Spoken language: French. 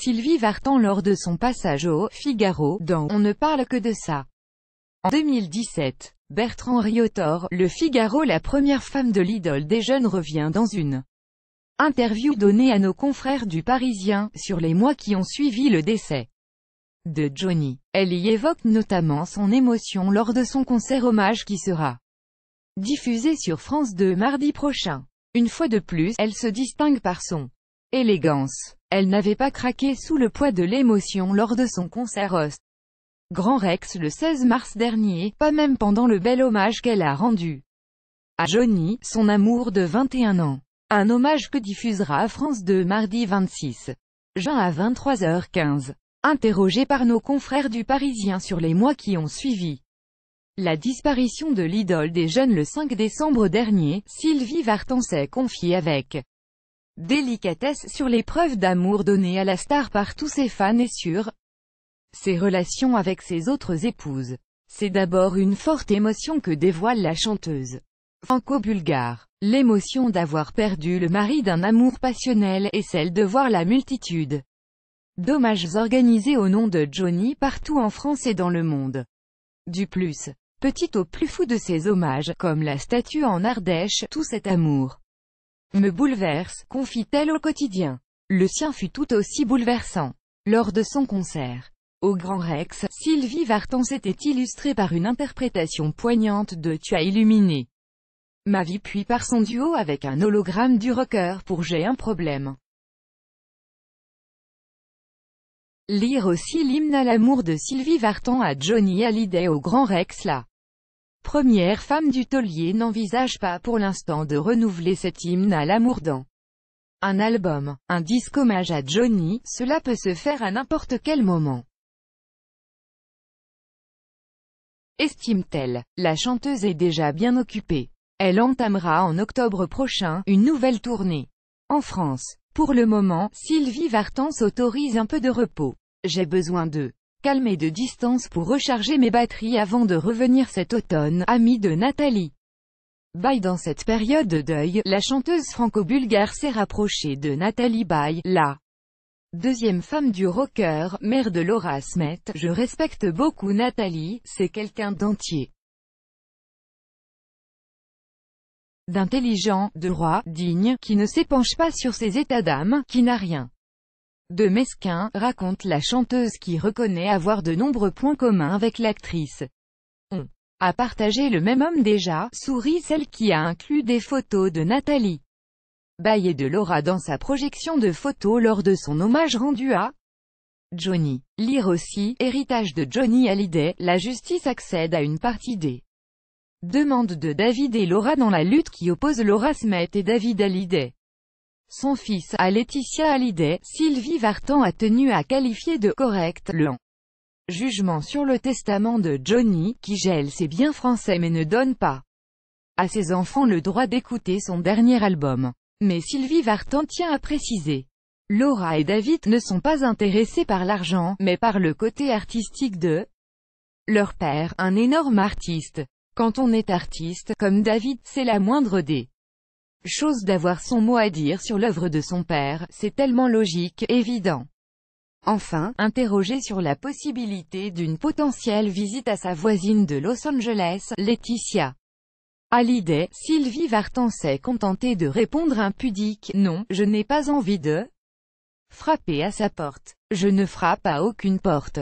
Sylvie Vartan lors de son passage au Figaro, dans On ne parle que de ça. En 2017, Bertrand Riotor, le Figaro la première femme de l'idole des jeunes revient dans une interview donnée à nos confrères du Parisien, sur les mois qui ont suivi le décès de Johnny. Elle y évoque notamment son émotion lors de son concert hommage qui sera diffusé sur France 2 mardi prochain. Une fois de plus, elle se distingue par son élégance. Elle n'avait pas craqué sous le poids de l'émotion lors de son concert host. Grand Rex le 16 mars dernier, pas même pendant le bel hommage qu'elle a rendu à Johnny, son amour de 21 ans. Un hommage que diffusera France 2 mardi 26 juin à 23h15. Interrogée par nos confrères du Parisien sur les mois qui ont suivi la disparition de l'idole des jeunes le 5 décembre dernier, Sylvie Vartan s'est confiée avec délicatesse sur les preuves d'amour données à la star par tous ses fans et sur ses relations avec ses autres épouses. C'est d'abord une forte émotion que dévoile la chanteuse franco-bulgare. L'émotion d'avoir perdu le mari d'un amour passionnel et celle de voir la multitude d'hommages organisés au nom de Johnny partout en France et dans le monde. Du plus, petit au plus fou de ses hommages, comme la statue en Ardèche, tout cet amour me bouleverse, confie-t-elle au quotidien. Le sien fut tout aussi bouleversant. Lors de son concert, au Grand Rex, Sylvie Vartan s'était illustrée par une interprétation poignante de Tu as illuminé ma vie puis par son duo avec un hologramme du rocker pour J'ai un problème. Lire aussi l'hymne à l'amour de Sylvie Vartan à Johnny Hallyday au Grand Rex là. Première femme du taulier n'envisage pas pour l'instant de renouveler cet hymne à l'amour dans un album, un disque hommage à Johnny, cela peut se faire à n'importe quel moment. Estime-t-elle, la chanteuse est déjà bien occupée. Elle entamera en octobre prochain, une nouvelle tournée. En France. Pour le moment, Sylvie Vartan s'autorise un peu de repos. J'ai besoin d'eux. Calmé de distance pour recharger mes batteries avant de revenir cet automne, amie de Nathalie. Bye Dans cette période de deuil, la chanteuse franco-bulgare s'est rapprochée de Nathalie Bye, la deuxième femme du rocker, mère de Laura Smet. Je respecte beaucoup Nathalie, c'est quelqu'un d'entier. d'intelligent, de roi, digne, qui ne s'épanche pas sur ses états d'âme, qui n'a rien de Mesquin, raconte la chanteuse qui reconnaît avoir de nombreux points communs avec l'actrice. On a partagé le même homme déjà, sourit celle qui a inclus des photos de Nathalie Baye de Laura dans sa projection de photos lors de son hommage rendu à Johnny. Lire aussi, héritage de Johnny Hallyday, la justice accède à une partie des demandes de David et Laura dans la lutte qui oppose Laura Smith et David Hallyday. Son fils à Laetitia Hallyday, Sylvie Vartan a tenu à qualifier de « correct » le jugement sur le testament de Johnny, qui gèle ses biens français mais ne donne pas à ses enfants le droit d'écouter son dernier album. Mais Sylvie Vartan tient à préciser. Laura et David ne sont pas intéressés par l'argent, mais par le côté artistique de leur père, un énorme artiste. Quand on est artiste, comme David, c'est la moindre des Chose d'avoir son mot à dire sur l'œuvre de son père, c'est tellement logique, évident. Enfin, interrogé sur la possibilité d'une potentielle visite à sa voisine de Los Angeles, Laetitia l'idée Sylvie Vartan s'est contentée de répondre impudique « Non, je n'ai pas envie de frapper à sa porte. Je ne frappe à aucune porte.